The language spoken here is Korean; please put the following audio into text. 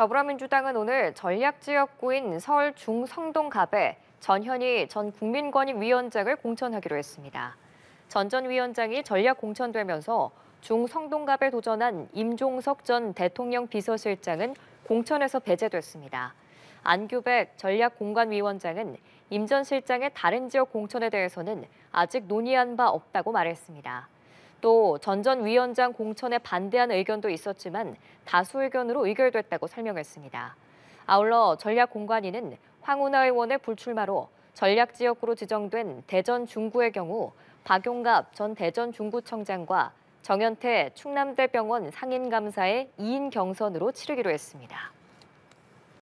더불어민주당은 오늘 전략지역구인 서울 중성동갑에 전현희 전 국민권익위원장을 공천하기로 했습니다. 전전 위원장이 전략 공천되면서 중성동갑에 도전한 임종석 전 대통령 비서실장은 공천에서 배제됐습니다. 안규백 전략공관위원장은 임 전 실장의 다른 지역 공천에 대해서는 아직 논의한 바 없다고 말했습니다. 또전전 위원장 공천에 반대하는 의견도 있었지만 다수 의견으로 의결됐다고 설명했습니다. 아울러 전략공관위는 황운하 의원의 불출마로 전략지역구로 지정된 대전 중구의 경우 박용갑 전 대전 중구청장과 정현태 충남대병원 상임감사의 2인 경선으로 치르기로 했습니다.